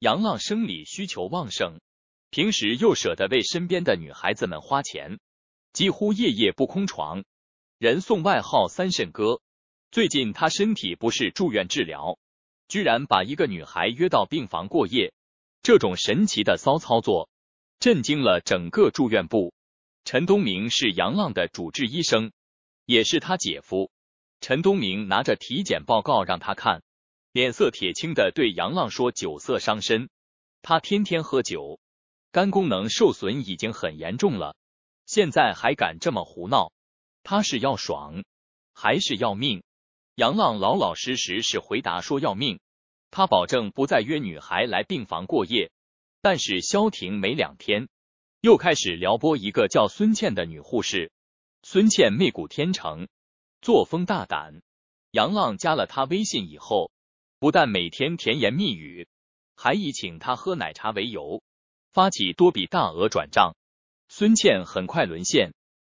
杨浪生理需求旺盛，平时又舍得为身边的女孩子们花钱，几乎夜夜不空床，人送外号“三肾哥”。最近他身体不适住院治疗，居然把一个女孩约到病房过夜，这种神奇的骚操作震惊了整个住院部。陈东明是杨浪的主治医生，也是他姐夫。陈东明拿着体检报告让他看。脸色铁青的对杨浪说：“酒色伤身，他天天喝酒，肝功能受损已经很严重了，现在还敢这么胡闹，他是要爽还是要命？”杨浪老老实实是回答说：“要命，他保证不再约女孩来病房过夜。”但是消停没两天，又开始撩拨一个叫孙倩的女护士。孙倩媚骨天成，作风大胆。杨浪加了她微信以后。不但每天甜言蜜语，还以请他喝奶茶为由发起多笔大额转账，孙倩很快沦陷。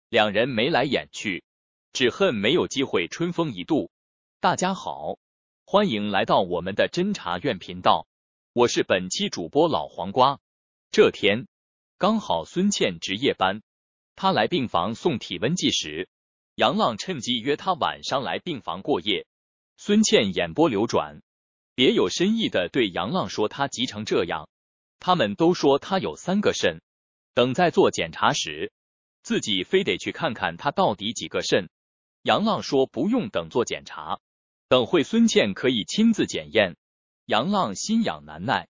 两人眉来眼去，只恨没有机会春风一度。大家好，欢迎来到我们的侦查院频道，我是本期主播老黄瓜。这天刚好孙倩值夜班，她来病房送体温计时，杨浪趁机约她晚上来病房过夜。孙倩眼波流转。别有深意的对杨浪说：“他急成这样，他们都说他有三个肾，等在做检查时，自己非得去看看他到底几个肾。”杨浪说：“不用等做检查，等会孙倩可以亲自检验。”杨浪心痒难耐，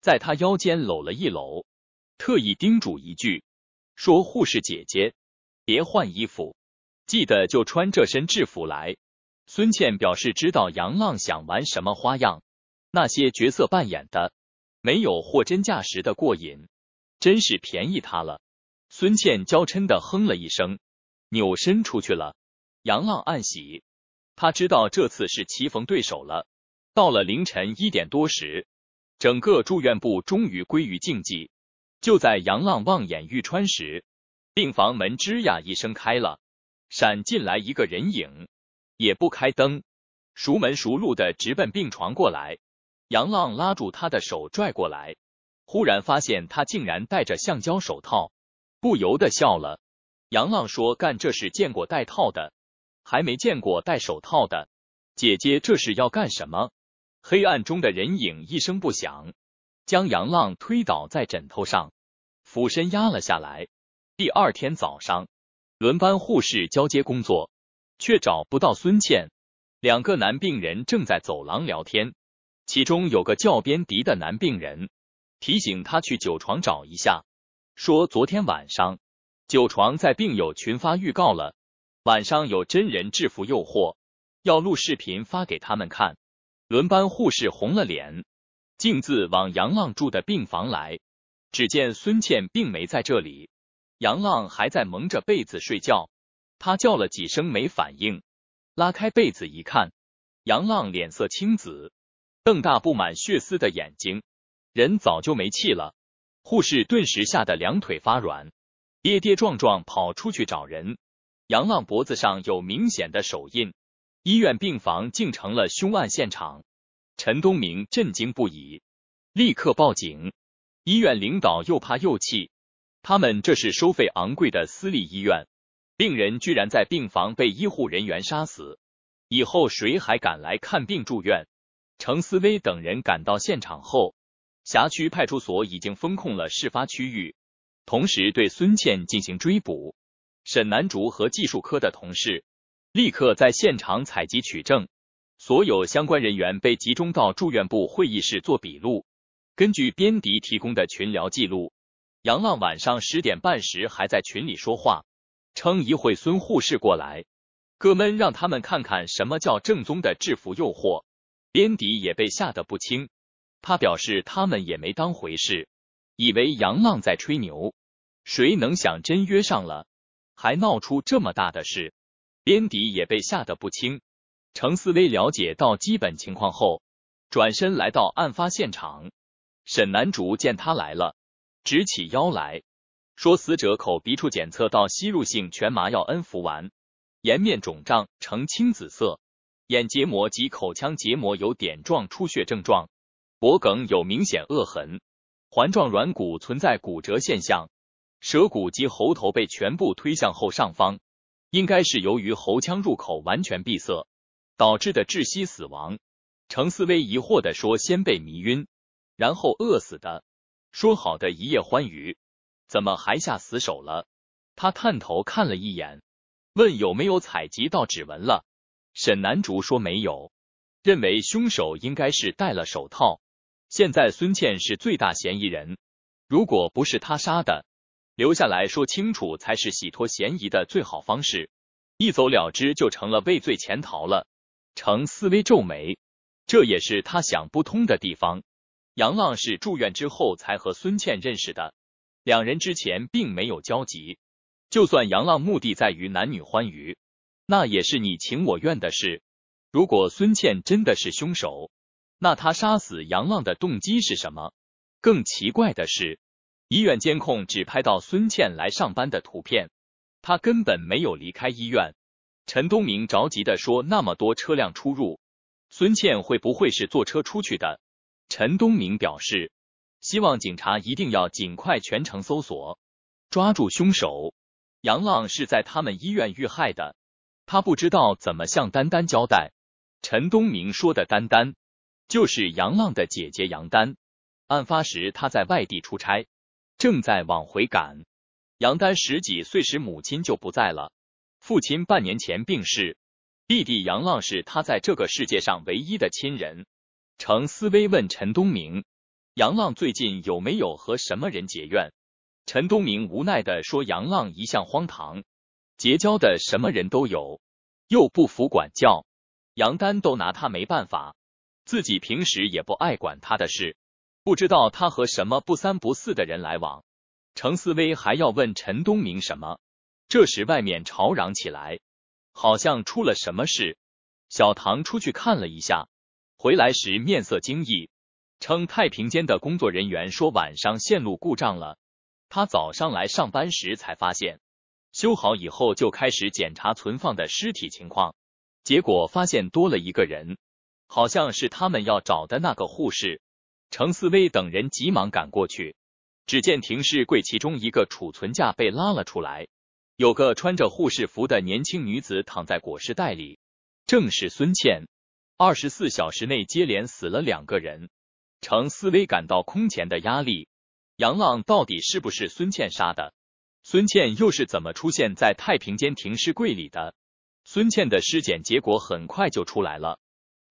在他腰间搂了一搂，特意叮嘱一句：“说护士姐姐，别换衣服，记得就穿这身制服来。”孙倩表示知道杨浪想玩什么花样。那些角色扮演的，没有货真价实的过瘾，真是便宜他了。孙倩娇嗔的哼了一声，扭身出去了。杨浪暗喜，他知道这次是棋逢对手了。到了凌晨一点多时，整个住院部终于归于静寂。就在杨浪望眼欲穿时，病房门吱呀一声开了，闪进来一个人影，也不开灯，熟门熟路的直奔病床过来。杨浪拉住他的手拽过来，忽然发现他竟然戴着橡胶手套，不由得笑了。杨浪说：“干这事见过戴套的，还没见过戴手套的。姐姐这是要干什么？”黑暗中的人影一声不响，将杨浪推倒在枕头上，俯身压了下来。第二天早上，轮班护士交接工作，却找不到孙倩。两个男病人正在走廊聊天。其中有个叫边迪的男病人提醒他去九床找一下，说昨天晚上九床在病友群发预告了，晚上有真人制服诱惑，要录视频发给他们看。轮班护士红了脸，径自往杨浪住的病房来。只见孙倩并没在这里，杨浪还在蒙着被子睡觉。他叫了几声没反应，拉开被子一看，杨浪脸色青紫。瞪大布满血丝的眼睛，人早就没气了。护士顿时吓得两腿发软，跌跌撞撞跑出去找人。杨浪脖子上有明显的手印，医院病房竟成了凶案现场。陈东明震惊不已，立刻报警。医院领导又怕又气，他们这是收费昂贵的私立医院，病人居然在病房被医护人员杀死，以后谁还敢来看病住院？程思威等人赶到现场后，辖区派出所已经封控了事发区域，同时对孙倩进行追捕。沈南竹和技术科的同事立刻在现场采集取证，所有相关人员被集中到住院部会议室做笔录。根据编迪提供的群聊记录，杨浪晚上十点半时还在群里说话，称一会孙护士过来，哥们让他们看看什么叫正宗的制服诱惑。边迪也被吓得不轻，他表示他们也没当回事，以为杨浪在吹牛，谁能想真约上了，还闹出这么大的事。边迪也被吓得不轻。程思威了解到基本情况后，转身来到案发现场。沈南竹见他来了，直起腰来说，死者口鼻处检测到吸入性全麻药恩服丸，颜面肿胀呈青紫色。眼结膜及口腔结膜有点状出血症状，脖梗有明显恶痕，环状软骨存在骨折现象，舌骨及喉头被全部推向后上方，应该是由于喉腔入口完全闭塞导致的窒息死亡。程思微疑惑地说：“先被迷晕，然后饿死的。说好的一夜欢愉，怎么还下死手了？”他探头看了一眼，问：“有没有采集到指纹了？”沈南竹说没有，认为凶手应该是戴了手套。现在孙倩是最大嫌疑人，如果不是他杀的，留下来说清楚才是洗脱嫌疑的最好方式，一走了之就成了畏罪潜逃了。程思维皱眉，这也是他想不通的地方。杨浪是住院之后才和孙倩认识的，两人之前并没有交集。就算杨浪目的在于男女欢愉。那也是你情我愿的事。如果孙茜真的是凶手，那她杀死杨浪的动机是什么？更奇怪的是，医院监控只拍到孙茜来上班的图片，她根本没有离开医院。陈东明着急的说：“那么多车辆出入，孙茜会不会是坐车出去的？”陈东明表示，希望警察一定要尽快全程搜索，抓住凶手。杨浪是在他们医院遇害的。他不知道怎么向丹丹交代。陈东明说的“丹丹”就是杨浪的姐姐杨丹。案发时他在外地出差，正在往回赶。杨丹十几岁时母亲就不在了，父亲半年前病逝，弟弟杨浪是他在这个世界上唯一的亲人。程思威问陈东明：“杨浪最近有没有和什么人结怨？”陈东明无奈的说：“杨浪一向荒唐。”结交的什么人都有，又不服管教，杨丹都拿他没办法。自己平时也不爱管他的事，不知道他和什么不三不四的人来往。程思威还要问陈东明什么？这时外面吵嚷起来，好像出了什么事。小唐出去看了一下，回来时面色惊异，称太平间的工作人员说晚上线路故障了，他早上来上班时才发现。修好以后，就开始检查存放的尸体情况，结果发现多了一个人，好像是他们要找的那个护士程思薇等人急忙赶过去，只见停尸柜其中一个储存架被拉了出来，有个穿着护士服的年轻女子躺在裹尸袋里，正是孙茜。二十四小时内接连死了两个人，程思薇感到空前的压力。杨浪到底是不是孙茜杀的？孙倩又是怎么出现在太平间停尸柜里的？孙倩的尸检结果很快就出来了，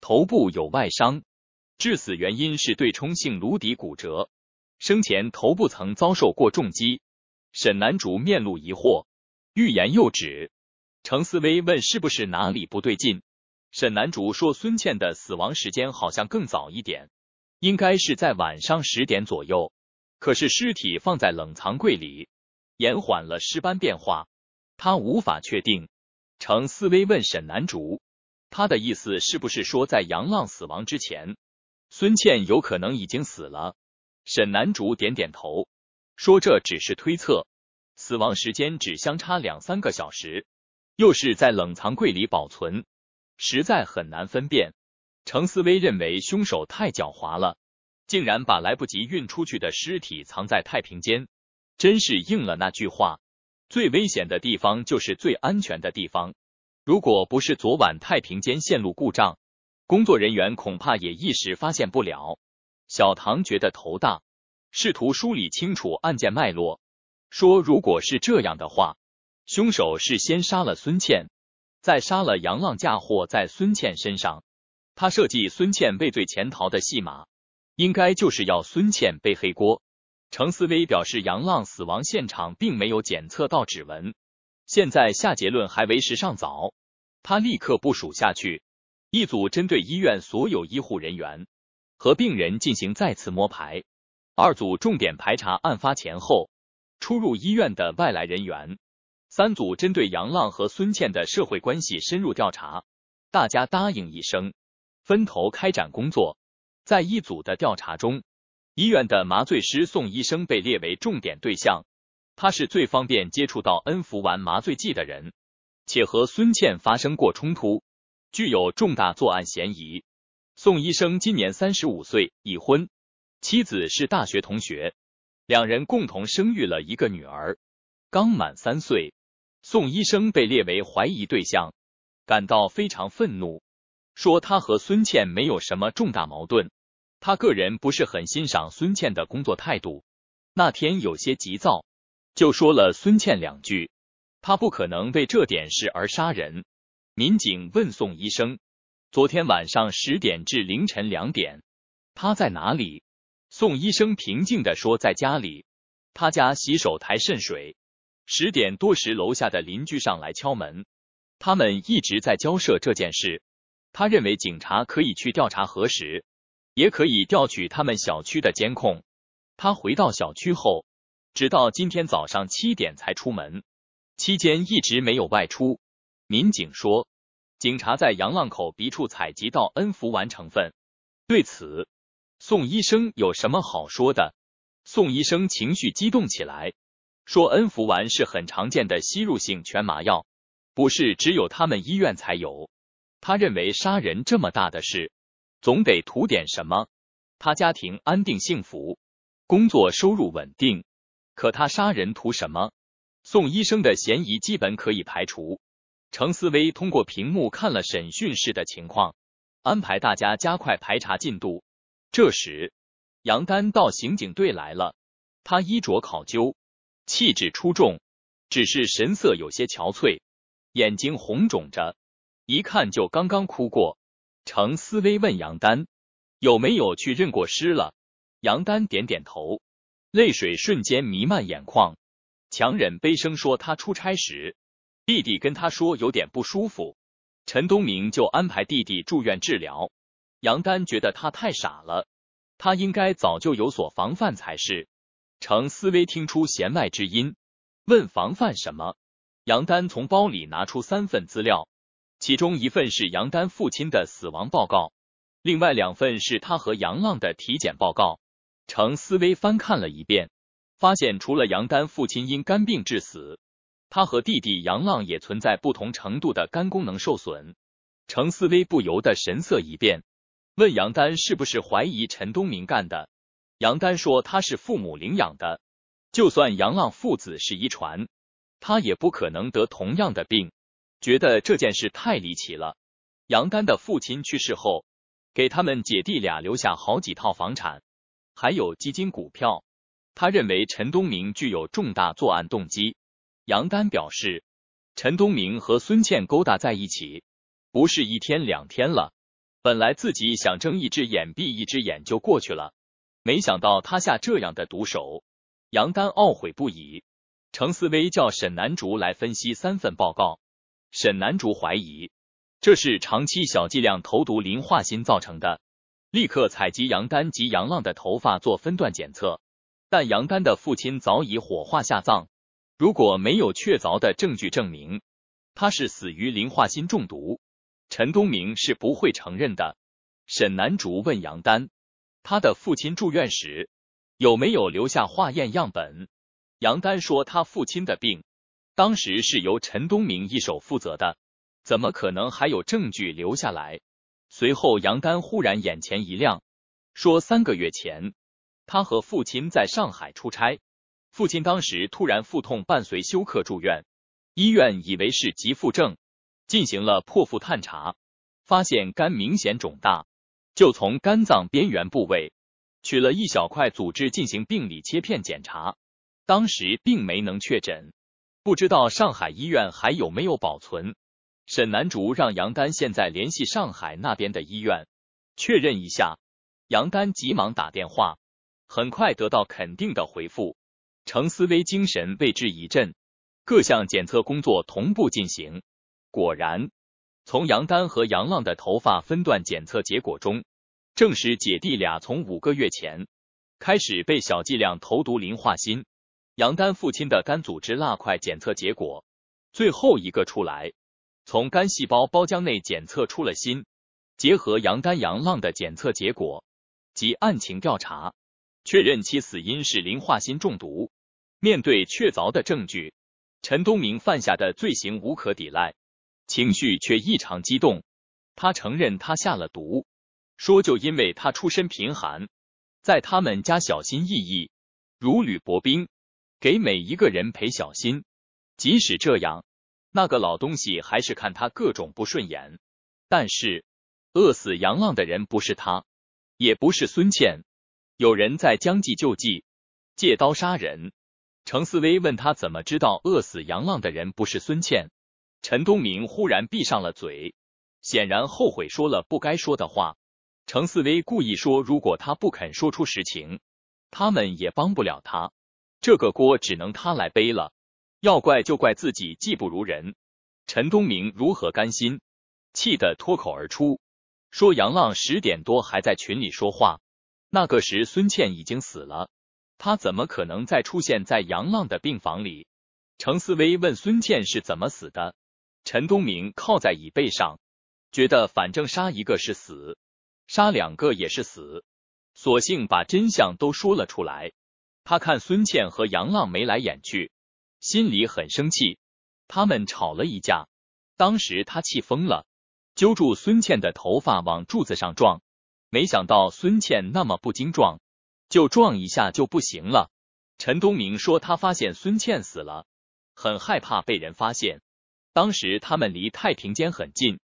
头部有外伤，致死原因是对冲性颅底骨折，生前头部曾遭受过重击。沈南竹面露疑惑，欲言又止。程思薇问：“是不是哪里不对劲？”沈南竹说：“孙倩的死亡时间好像更早一点，应该是在晚上十点左右，可是尸体放在冷藏柜里。”延缓了尸斑变化，他无法确定。程思威问沈南竹：“他的意思是不是说，在杨浪死亡之前，孙倩有可能已经死了？”沈南竹点点头，说：“这只是推测。死亡时间只相差两三个小时，又是在冷藏柜里保存，实在很难分辨。”程思威认为凶手太狡猾了，竟然把来不及运出去的尸体藏在太平间。真是应了那句话，最危险的地方就是最安全的地方。如果不是昨晚太平间线路故障，工作人员恐怕也一时发现不了。小唐觉得头大，试图梳理清楚案件脉络，说：“如果是这样的话，凶手是先杀了孙倩，再杀了杨浪，嫁祸在孙倩身上。他设计孙倩畏罪潜逃的戏码，应该就是要孙倩背黑锅。”程思威表示，杨浪死亡现场并没有检测到指纹，现在下结论还为时尚早。他立刻部署下去，一组针对医院所有医护人员和病人进行再次摸排，二组重点排查案发前后出入医院的外来人员，三组针对杨浪和孙倩的社会关系深入调查。大家答应一声，分头开展工作。在一组的调查中。医院的麻醉师宋医生被列为重点对象，他是最方便接触到恩福丸麻醉剂的人，且和孙倩发生过冲突，具有重大作案嫌疑。宋医生今年三十五岁，已婚，妻子是大学同学，两人共同生育了一个女儿，刚满三岁。宋医生被列为怀疑对象，感到非常愤怒，说他和孙倩没有什么重大矛盾。他个人不是很欣赏孙倩的工作态度，那天有些急躁，就说了孙倩两句。他不可能为这点事而杀人。民警问宋医生：“昨天晚上十点至凌晨两点，他在哪里？”宋医生平静地说：“在家里，他家洗手台渗水。十点多时，楼下的邻居上来敲门，他们一直在交涉这件事。他认为警察可以去调查核实。”也可以调取他们小区的监控。他回到小区后，直到今天早上七点才出门，期间一直没有外出。民警说，警察在杨浪口鼻处采集到恩福丸成分。对此，宋医生有什么好说的？宋医生情绪激动起来，说：“恩福丸是很常见的吸入性全麻药，不是只有他们医院才有。他认为杀人这么大的事。”总得图点什么。他家庭安定幸福，工作收入稳定，可他杀人图什么？宋医生的嫌疑基本可以排除。程思威通过屏幕看了审讯室的情况，安排大家加快排查进度。这时，杨丹到刑警队来了。他衣着考究，气质出众，只是神色有些憔悴，眼睛红肿着，一看就刚刚哭过。程思薇问杨丹：“有没有去认过尸了？”杨丹点点头，泪水瞬间弥漫眼眶，强忍悲声说：“他出差时，弟弟跟他说有点不舒服，陈东明就安排弟弟住院治疗。”杨丹觉得他太傻了，他应该早就有所防范才是。程思薇听出弦外之音，问：“防范什么？”杨丹从包里拿出三份资料。其中一份是杨丹父亲的死亡报告，另外两份是他和杨浪的体检报告。程思维翻看了一遍，发现除了杨丹父亲因肝病致死，他和弟弟杨浪也存在不同程度的肝功能受损。程思维不由得神色一变，问杨丹是不是怀疑陈东明干的？杨丹说他是父母领养的，就算杨浪父子是遗传，他也不可能得同样的病。觉得这件事太离奇了。杨丹的父亲去世后，给他们姐弟俩留下好几套房产，还有基金股票。他认为陈东明具有重大作案动机。杨丹表示，陈东明和孙倩勾搭在一起，不是一天两天了。本来自己想睁一只眼闭一只眼就过去了，没想到他下这样的毒手。杨丹懊悔不已。程思威叫沈南竹来分析三份报告。沈南竹怀疑这是长期小剂量投毒磷化锌造成的，立刻采集杨丹及杨浪的头发做分段检测。但杨丹的父亲早已火化下葬，如果没有确凿的证据证明他是死于磷化锌中毒，陈东明是不会承认的。沈南竹问杨丹，他的父亲住院时有没有留下化验样本？杨丹说他父亲的病。当时是由陈东明一手负责的，怎么可能还有证据留下来？随后，杨丹忽然眼前一亮，说：“三个月前，他和父亲在上海出差，父亲当时突然腹痛，伴随休克住院，医院以为是急腹症，进行了破腹探查，发现肝明显肿大，就从肝脏边缘部位取了一小块组织进行病理切片检查，当时并没能确诊。”不知道上海医院还有没有保存？沈南竹让杨丹现在联系上海那边的医院确认一下。杨丹急忙打电话，很快得到肯定的回复。程思薇精神为之一振，各项检测工作同步进行。果然，从杨丹和杨浪的头发分段检测结果中，证实姐弟俩从五个月前开始被小剂量投毒磷化锌。杨丹父亲的肝组织蜡块检测结果最后一个出来，从肝细胞胞浆内检测出了锌。结合杨丹、杨浪的检测结果及案情调查，确认其死因是磷化锌中毒。面对确凿的证据，陈东明犯下的罪行无可抵赖，情绪却异常激动。他承认他下了毒，说就因为他出身贫寒，在他们家小心翼翼，如履薄冰。给每一个人赔小心，即使这样，那个老东西还是看他各种不顺眼。但是，饿死杨浪的人不是他，也不是孙倩。有人在将计就计，借刀杀人。程思威问他怎么知道饿死杨浪的人不是孙倩。陈东明忽然闭上了嘴，显然后悔说了不该说的话。程思威故意说，如果他不肯说出实情，他们也帮不了他。这个锅只能他来背了，要怪就怪自己技不如人。陈东明如何甘心？气得脱口而出，说杨浪十点多还在群里说话，那个时孙倩已经死了，他怎么可能再出现在杨浪的病房里？程思薇问孙倩是怎么死的，陈东明靠在椅背上，觉得反正杀一个是死，杀两个也是死，索性把真相都说了出来。他看孙倩和杨浪眉来眼去，心里很生气，他们吵了一架，当时他气疯了，揪住孙倩的头发往柱子上撞，没想到孙倩那么不经撞，就撞一下就不行了。陈东明说他发现孙倩死了，很害怕被人发现，当时他们离太平间很近，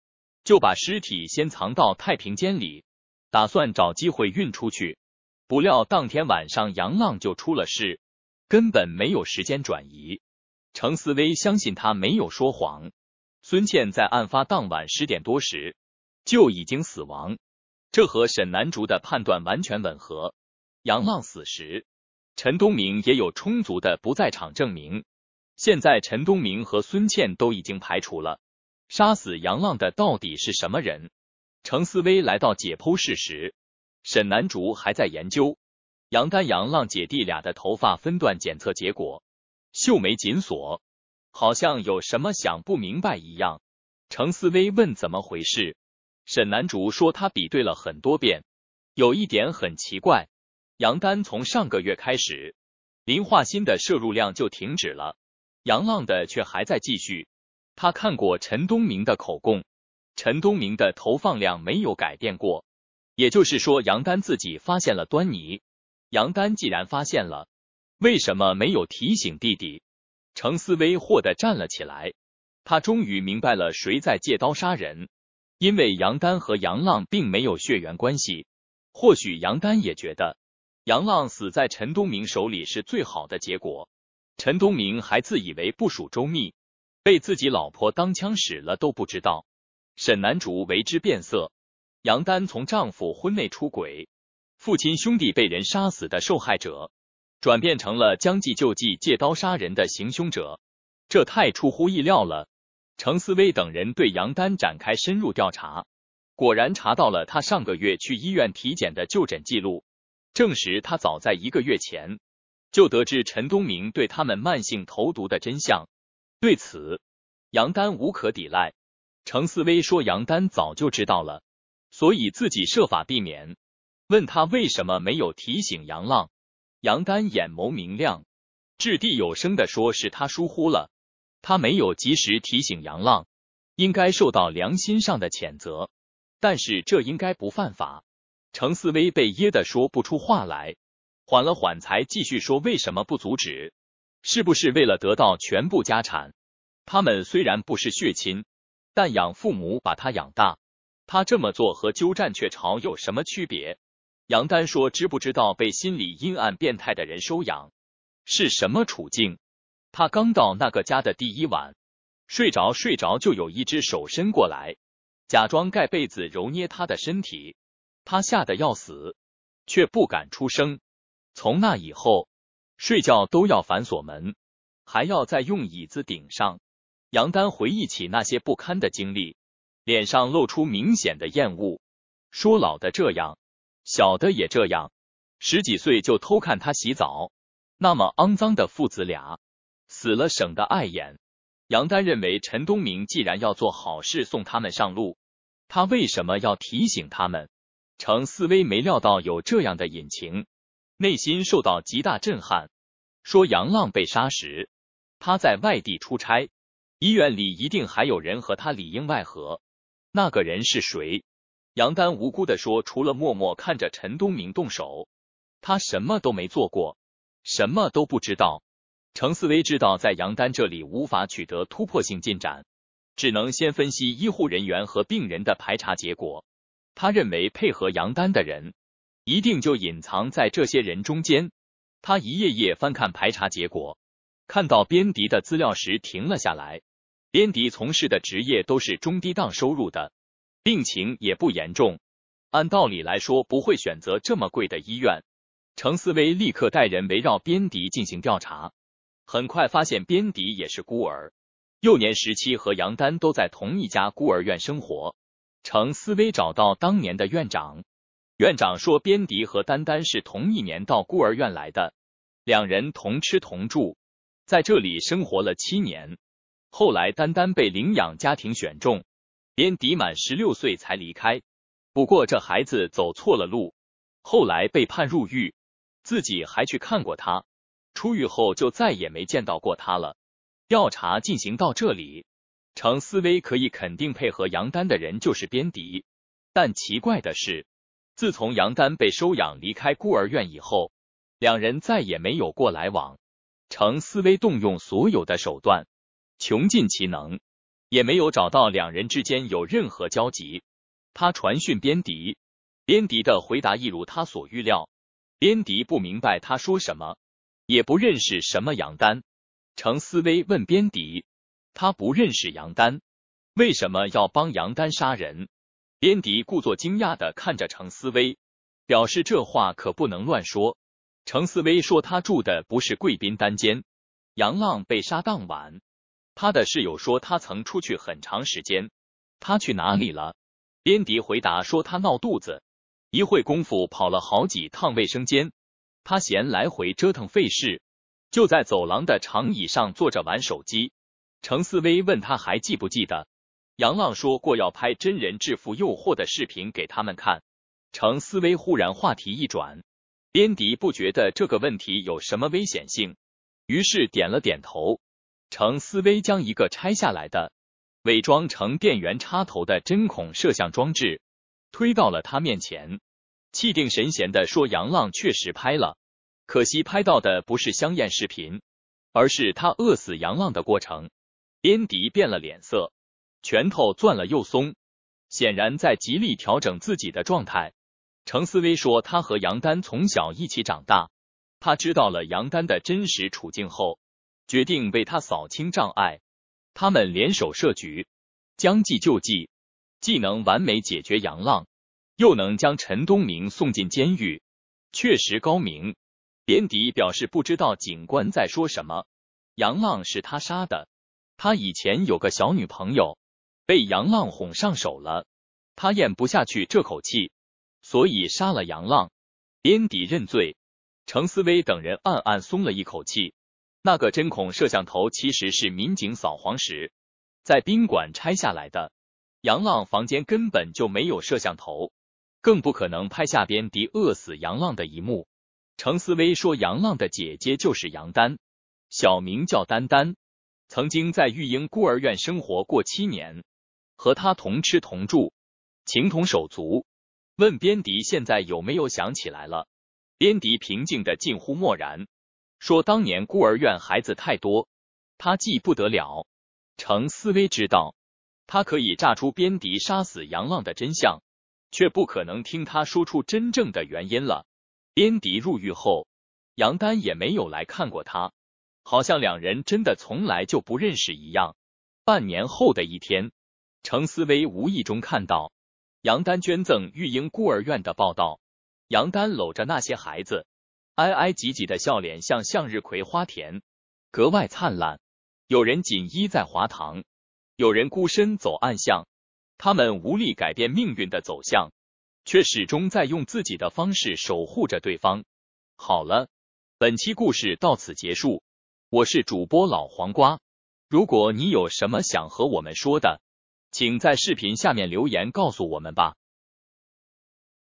就把尸体先藏到太平间里，打算找机会运出去。不料当天晚上杨浪就出了事，根本没有时间转移。程思威相信他没有说谎。孙倩在案发当晚十点多时就已经死亡，这和沈南竹的判断完全吻合。杨浪死时，陈东明也有充足的不在场证明。现在陈东明和孙倩都已经排除了，杀死杨浪的到底是什么人？程思威来到解剖室时。沈南竹还在研究杨丹、杨浪姐弟俩的头发分段检测结果，秀眉紧锁，好像有什么想不明白一样。程思薇问怎么回事，沈南竹说他比对了很多遍，有一点很奇怪，杨丹从上个月开始磷化锌的摄入量就停止了，杨浪的却还在继续。他看过陈东明的口供，陈东明的投放量没有改变过。也就是说，杨丹自己发现了端倪。杨丹既然发现了，为什么没有提醒弟弟？程思威霍的站了起来，他终于明白了谁在借刀杀人。因为杨丹和杨浪并没有血缘关系，或许杨丹也觉得杨浪死在陈东明手里是最好的结果。陈东明还自以为部署周密，被自己老婆当枪使了都不知道。沈南竹为之变色。杨丹从丈夫婚内出轨、父亲兄弟被人杀死的受害者，转变成了将计就计、借刀杀人的行凶者，这太出乎意料了。程思威等人对杨丹展开深入调查，果然查到了她上个月去医院体检的就诊记录，证实她早在一个月前就得知陈东明对他们慢性投毒的真相。对此，杨丹无可抵赖。程思威说：“杨丹早就知道了。”所以自己设法避免。问他为什么没有提醒杨浪？杨丹眼眸明亮，掷地有声地说：“是他疏忽了，他没有及时提醒杨浪，应该受到良心上的谴责。但是这应该不犯法。”程思威被噎得说不出话来，缓了缓才继续说：“为什么不阻止？是不是为了得到全部家产？他们虽然不是血亲，但养父母把他养大。”他这么做和鸠占鹊巢有什么区别？杨丹说：“知不知道被心理阴暗变态的人收养是什么处境？他刚到那个家的第一晚，睡着睡着就有一只手伸过来，假装盖被子揉捏他的身体，他吓得要死，却不敢出声。从那以后，睡觉都要反锁门，还要再用椅子顶上。”杨丹回忆起那些不堪的经历。脸上露出明显的厌恶，说：“老的这样，小的也这样，十几岁就偷看他洗澡，那么肮脏的父子俩，死了省得碍眼。”杨丹认为陈东明既然要做好事送他们上路，他为什么要提醒他们？程思威没料到有这样的隐情，内心受到极大震撼，说：“杨浪被杀时，他在外地出差，医院里一定还有人和他里应外合。”那个人是谁？杨丹无辜的说：“除了默默看着陈东明动手，他什么都没做过，什么都不知道。”程思维知道在杨丹这里无法取得突破性进展，只能先分析医护人员和病人的排查结果。他认为配合杨丹的人一定就隐藏在这些人中间。他一页页翻看排查结果，看到边迪的资料时停了下来。边迪从事的职业都是中低档收入的，病情也不严重，按道理来说不会选择这么贵的医院。程思维立刻带人围绕边迪进行调查，很快发现边迪也是孤儿，幼年时期和杨丹都在同一家孤儿院生活。程思维找到当年的院长，院长说边迪和丹丹是同一年到孤儿院来的，两人同吃同住，在这里生活了七年。后来，丹丹被领养家庭选中，边迪满十六岁才离开。不过这孩子走错了路，后来被判入狱，自己还去看过他。出狱后就再也没见到过他了。调查进行到这里，程思威可以肯定配合杨丹的人就是边迪。但奇怪的是，自从杨丹被收养离开孤儿院以后，两人再也没有过来往。程思威动用所有的手段。穷尽其能，也没有找到两人之间有任何交集。他传讯边迪，边迪的回答一如他所预料。边迪不明白他说什么，也不认识什么杨丹。程思威问边迪，他不认识杨丹，为什么要帮杨丹杀人？边迪故作惊讶的看着程思威，表示这话可不能乱说。程思威说他住的不是贵宾单间。杨浪被杀当晚。他的室友说，他曾出去很长时间。他去哪里了？边迪回答说，他闹肚子，一会功夫跑了好几趟卫生间。他嫌来回折腾费事，就在走廊的长椅上坐着玩手机。程思威问他还记不记得杨浪说过要拍真人致富诱惑的视频给他们看。程思威忽然话题一转，边迪不觉得这个问题有什么危险性，于是点了点头。程思威将一个拆下来的、伪装成电源插头的针孔摄像装置推到了他面前，气定神闲的说：“杨浪确实拍了，可惜拍到的不是香艳视频，而是他饿死杨浪的过程。”安迪变了脸色，拳头攥了又松，显然在极力调整自己的状态。程思威说：“他和杨丹从小一起长大，他知道了杨丹的真实处境后。”决定为他扫清障碍，他们联手设局，将计就计，既能完美解决杨浪，又能将陈东明送进监狱，确实高明。边迪表示不知道警官在说什么，杨浪是他杀的，他以前有个小女朋友，被杨浪哄上手了，他咽不下去这口气，所以杀了杨浪。边迪认罪，程思威等人暗暗松了一口气。那个针孔摄像头其实是民警扫黄时在宾馆拆下来的，杨浪房间根本就没有摄像头，更不可能拍下边迪饿死杨浪的一幕。程思威说，杨浪的姐姐就是杨丹，小名叫丹丹，曾经在育婴孤儿院生活过七年，和他同吃同住，情同手足。问边迪现在有没有想起来了？边迪平静的近乎漠然。说当年孤儿院孩子太多，他记不得了。程思威知道，他可以炸出边迪杀死杨浪的真相，却不可能听他说出真正的原因了。边迪入狱后，杨丹也没有来看过他，好像两人真的从来就不认识一样。半年后的一天，程思威无意中看到杨丹捐赠育婴孤儿院的报道，杨丹搂着那些孩子。挨挨挤挤的笑脸像向日葵花田，格外灿烂。有人锦衣在华堂，有人孤身走暗巷。他们无力改变命运的走向，却始终在用自己的方式守护着对方。好了，本期故事到此结束。我是主播老黄瓜。如果你有什么想和我们说的，请在视频下面留言告诉我们吧。